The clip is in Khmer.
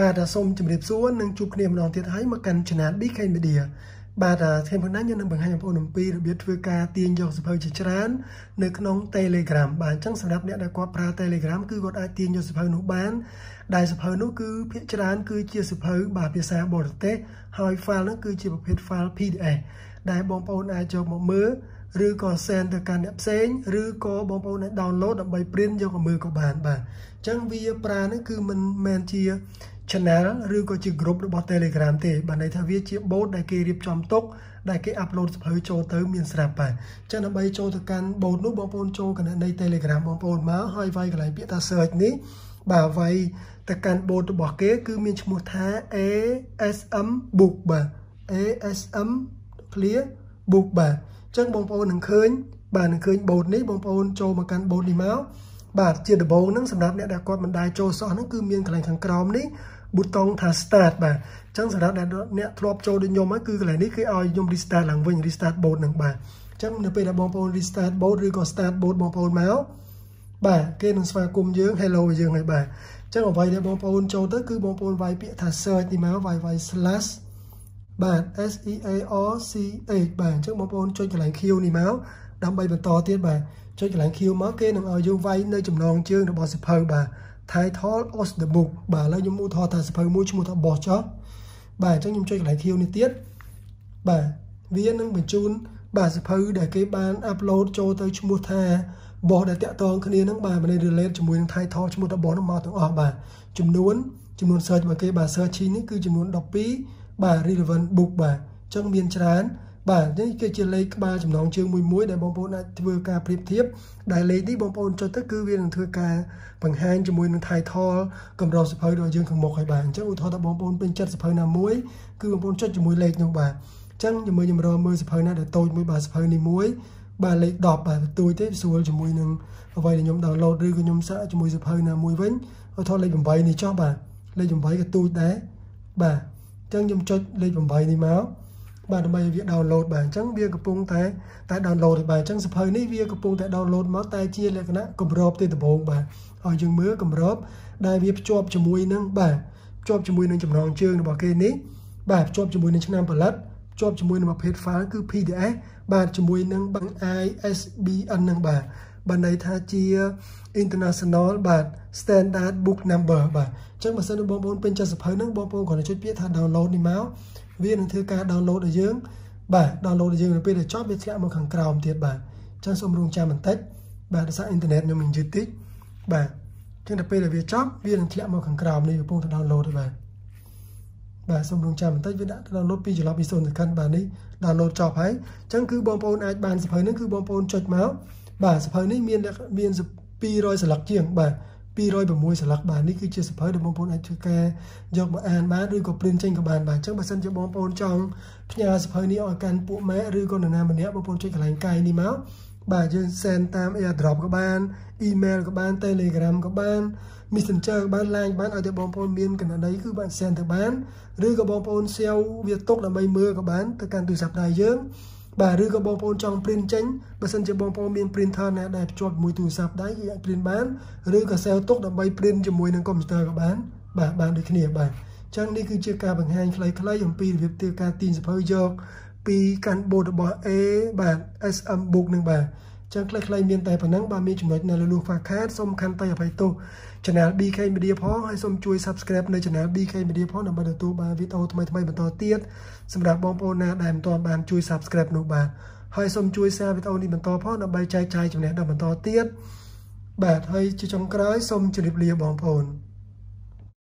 បាទសូមជម្រាបសួរនិងជួបគ្នាម្ដងទៀតហើយមកកាន់ Channel BK Media បាទថ្ងៃមុនណាខ្ញុំនឹងបង្ហាញបងប្អូនអំពីរបៀបធ្វើការទាញយកសភៅជាច្រើននៅក្នុង Telegram បាទអញ្ចឹងសម្រាប់អ្នកដែលគាត់ប្រើ Telegram គឺគាត់អាចទាញយកសភៅនោះបាន ដែលសភៅនោះគឺ ភាគច្រើនគឺជាសភៅបាទភាសាបរទេសហើយ file នោះគឺជាប្រភេទ file PDF ដែលបងប្អូនអាចចូលមកមើលឬក៏ send ទៅកាន់អ្នកផ្សេងឬក៏បងប្អូនអាច download ដើម្បី print យកមកមើលក៏បាន បាទអញ្ចឹងវាប្រើនេះគឺមិនមែនជា channel ឬក៏ជា group របស់ Telegram ទេបានន័យថាវាជា board ដែលគេរៀបចំទុកដែលគេ upload សភៅចូលទៅមានស្រាប់បាទចឹងដើម្បីចូលទៅកាន់ board នោះបងប្អូនចូលកណនៃ Telegram បងប្អូនមកហើយវាយកន្លែងពាក្យថា search នេះបាទវាយទៅកាន់ board របស់គេគឺមានឈ្មោះថា ASM book បាទ ASM clear book បាទចឹងបងប្អូននឹងឃើញ បាទនឹងឃើញ board នេះបងប្អូនចូលមកកាន់ board នេះមកបាទជាដំបូងហ្នឹងសម្រាប់អ្នកដែលគាត់មិនដែរចូលសោះហ្នឹងគឺមានកន្លែងខាងក្រោមនេះប៊ូតុងថា start បាទអញ្ចឹងសម្រាប់អ្នកធ្លាប់ចូលដូចខ្ញុំហ្នឹងគឺកន្លែងនេះគឺឲ្យខ្ញុំ restart ឡើងវិញ restart board ហ្នឹងបាទអញ្ចឹងនៅពេលដែលបងប្អូន restart board ឬក៏ start board បងប្អូនមកបាទគេនឹងស្វាគមន៍យើង hello យើងហើយបាទអញ្ចឹងអ្វីដែលបងប្អូនចូលទៅគឺបងប្អូនវាយពាក្យថា search នេះមក wy/ slash បាទ S E A R C H បាទអញ្ចឹងបងប្អូនចុចកន្លែង Q នេះមកដើម្បីបន្តទៀតបាទចុចកន្លែង Q មកគេនឹងឲ្យយើងវាយនៅចំណងជើងរបស់សិភៅបាទ title of the book បាទឥឡូវខ្ញុំឧទាហរណ៍ថាសៀវភៅមួយឈ្មោះថា Boss ចោះបាទអញ្ចឹងខ្ញុំចុចកន្លែងខៀវនេះទៀតបាទវានឹងបញ្ជូនបាទសៀវភៅដែលគេបានអាប់ឡូតចូលទៅឈ្មោះថា Boss ដែលតាក់ទងគ្នានឹងបាទមាន relate ជាមួយនឹង title ឈ្មោះថា Boss នឹងមកទាំងអស់បាទចំនួនចំនួន search របស់គេបាទ searching នេះគឺចំនួន12បាទ relevant book បាទអញ្ចឹងមានច្រើនបាទនេះគឺជាលេខក្បាលចំណងជើងមួយមួយដែលបងប្អូនអាចធ្វើការប្រៀបធៀបដែលលេខនេះបងប្អូនចុចទៅគឺវានឹងធ្វើការបង្ហាញជាមួយនឹង title កម្រសភៅរបស់យើងខាងមុខហើយបាទអញ្ចឹងឧទាហរណ៍ថាបងប្អូនពេញចិត្តសភៅណាមួយគឺបងប្អូនចុចជាមួយលេខនោះបាទអញ្ចឹងជំរឿនជំរមើលសភៅណាដែលតូចមួយបាទសភៅនេះមួយបាទលេខ10បាទបន្ទួយទេស្រួលជាមួយនឹងអ្វីដែលខ្ញុំ download ឬក៏ខ្ញុំសាកជាមួយសភៅណាមួយវិញឧទាហរណ៍លេខ8នេះចុះបាទលេខ8ក៏តូចដែរបាទអញ្ចឹងខ្ញុំចុចលេខ8នេះមកបាទដើម្បីឲ្យវា download បាទអញ្ចឹងវាកំពុងតែតែ download ឲ្យបាទអញ្ចឹងសភៅនេះវាកំពុងតែ download មកតែជាលក្ខណៈកម្របទេដំបូងបាទឲ្យយើងមើលកម្រប ដែលវាភ្ជាប់ជាមួយនឹងបាទភ្ជាប់ជាមួយនឹងចំណងជើងរបស់គេនេះបាទភ្ជាប់ជាមួយនឹងឆ្នាំផលិតភ្ជាប់ជាមួយនឹងប្រភេទ file គឺ PDF បាទជាមួយនឹង ISBN នឹងបាទបានន័យថាជា international បាទ standard book number បាទអញ្ចឹងបើសិនបងប្អូនពេញចិត្តសភៅហ្នឹងបងប្អូនគ្រាន់តែចុចពាក្យថា download នេះមកវានឹងធ្វើការ download ដល់យើង បាទ download ដល់យើងនៅពេលដែលចប់វាធ្លាក់មកខាងក្រោមទៀតបាទអញ្ចឹងសូមរងចាំបន្តិចបាទដោយសារអ៊ីនធឺណិតខ្ញុំមិនយឺតតិចបាទអញ្ចឹងដល់ពេលដែលវាចប់វានឹងធ្លាក់មកខាងក្រោមនេះកំពុងតែ download ទេបាទបាទសូមរងចាំបន្តិចវាដាក់ download ពីចន្លោះពី0ស ೆಕೆಂಡ್ បាទនេះ download ចប់ហើយអញ្ចឹងគឺ បងប្អូនអាចបានសៀវភៅនេះគឺបងប្អូនចុចមកបាទសភៅនេះមានមាន200ស្លឹកជាង បាទ206ស្លឹកបាទនេះគឺជាសភៅដែលបងប្អូនអាចធ្វើការយកមកអានបានឬក៏ព្រិនចេញក៏បានបាទអញ្ចឹងបើសិនជាបងប្អូនចង់ផ្ញើសភៅនេះឲ្យកាន់ពួកម៉ែឬក៏នរណាម្នាក់បងប្អូនចុចកន្លែងកាយនេះមកបាទយើង send តាម AirDrop ក៏បាន email ក៏បាន Telegram ក៏បាន Messenger ក៏បាន LINE ក៏បានឲ្យតែបងប្អូនមានកណ្ដីគឺបាន send ទៅបាន ឬក៏បងប្អូន share វាទុកដើម្បីមើលក៏បានទៅកាន់ទូរស័ព្ទដៃយើងបាទឬក៏បងប្អូនចង់ print ចេញបើសិនជាបងប្អូនមាន printer ណាដែលភ្ជាប់ជាមួយទូរស័ព្ទដៃគឺអាច print បានឬក៏ save ទុកដើម្បី print ជាមួយនឹង computer ក៏បាន បាទបានដូចគ្នាបាទអញ្ចឹងនេះគឺជាការបង្ហាញខ្លីៗអំពីរបៀបធ្វើការទាញសភៅយក ពីកាន់បូតរបស់ A បាទ SM book នឹងបាទចឹងខ្លីៗមានតែប៉ុណ្ណឹងបើមានចំណុចណាលូលូខ្វះខាតសូមខន្តីអភ័យទោស Channel BK Media ផងហើយសូមជួយ Subscribe នៅ Channel BK Media ផងដើម្បីទទួលបានវីដេអូថ្មីៗបន្តទៀតសម្រាប់បងប្អូនណាដែលមិនទាន់បានជួយ Subscribe នោះបាទហើយសូមជួយ Share វីដេអូនេះបន្តផងដើម្បីចែកចាយចំណេះដឹងបន្តទៀតបាទហើយជាចុងក្រោយសូមជម្រាបលាបងប្អូន